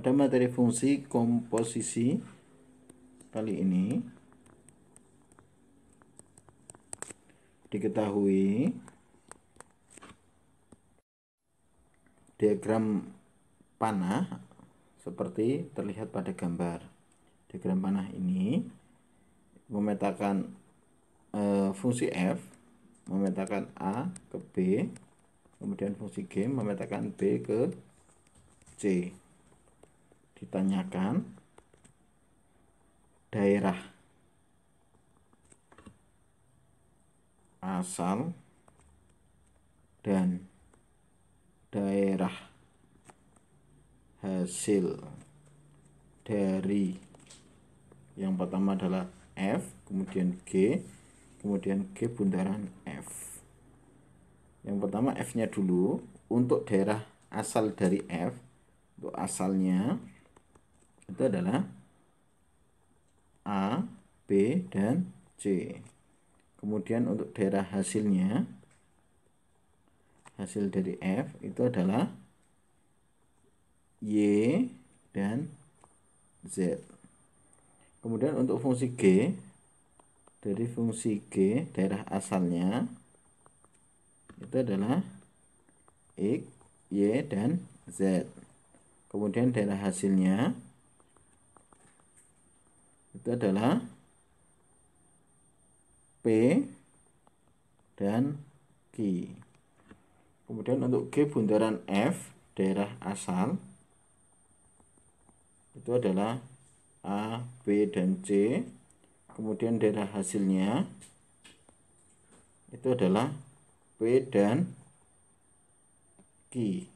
Pada materi fungsi komposisi kali ini diketahui diagram panah seperti terlihat pada gambar. Diagram panah ini memetakan e, fungsi f memetakan a ke b, kemudian fungsi g memetakan b ke c ditanyakan daerah asal dan daerah hasil dari yang pertama adalah F, kemudian G, kemudian G bundaran F. Yang pertama F-nya dulu untuk daerah asal dari F, untuk asalnya itu adalah A, B, dan C. Kemudian untuk daerah hasilnya, hasil dari F itu adalah Y dan Z. Kemudian untuk fungsi G, dari fungsi G daerah asalnya itu adalah X, Y, dan Z. Kemudian daerah hasilnya itu adalah P dan Q. Kemudian untuk G bundaran F daerah asal itu adalah A, B, dan C. Kemudian daerah hasilnya itu adalah P dan Q.